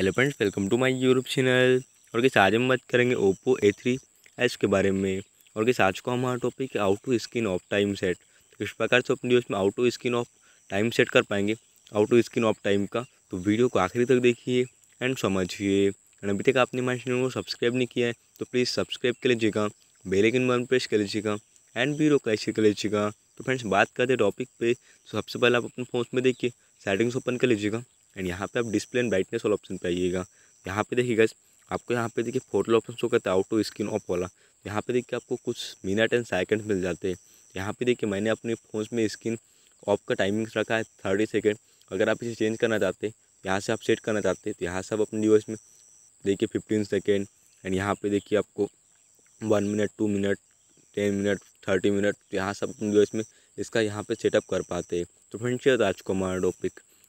hello friends welcome to my YouTube channel और किस आज हम बात करेंगे ओप्पो ए थ्री एस के बारे में और किस आज को हमारा टॉपिक है auto screen off time set तो इस प्रकार से अपनी उसमें auto screen off time set कर पाएंगे auto screen off time का तो वीडियो को आखिरी तक देखिए एंड समझिए एंड अभी तक आपने हमारे चैनल को सब्सक्राइब नहीं किया है तो प्लीज़ सब्सक्राइब कर लीजिएगा बेलेकिन बन प्रेस कर लीजिएगा एंड वीडियो को ऐसे कर लीजिएगा तो फ्रेंड्स बात करते टॉपिक पे तो सबसे पहले आप अपने फ़ोन में देखिए सेटिंग्स ओपन कर लीजिएगा एंड यहाँ पे आप डिस्प्ले एंड ब्राइटनेस वाला ऑप्शन पे आइएगा यहाँ पे देखिए गज़ आपको यहाँ पे देखिए फोटो ऑप्शन शो करता है टू स्क्रीन ऑफ वाला यहाँ पे देखिए आपको कुछ मिनट एंड सेकंड मिल जाते हैं यहाँ पे देखिए मैंने अपने फ़ोन में स्क्रीन ऑफ का टाइमिंग्स रखा है थर्टी सेकेंड अगर आप इसे चेंज करना चाहते हैं यहाँ से आप सेट करना चाहते हैं तो यहाँ से आप अपने डिवाइस में देखिए फिफ्टीन सेकेंड एंड यहाँ पर देखिए आपको one minute two minute ten minute thirty minute यहाँ से अपने डिवाइस में इसका यहाँ पर सेटअप कर पाते हैं तो फ्रेंड्स आज का हमारा टॉपिक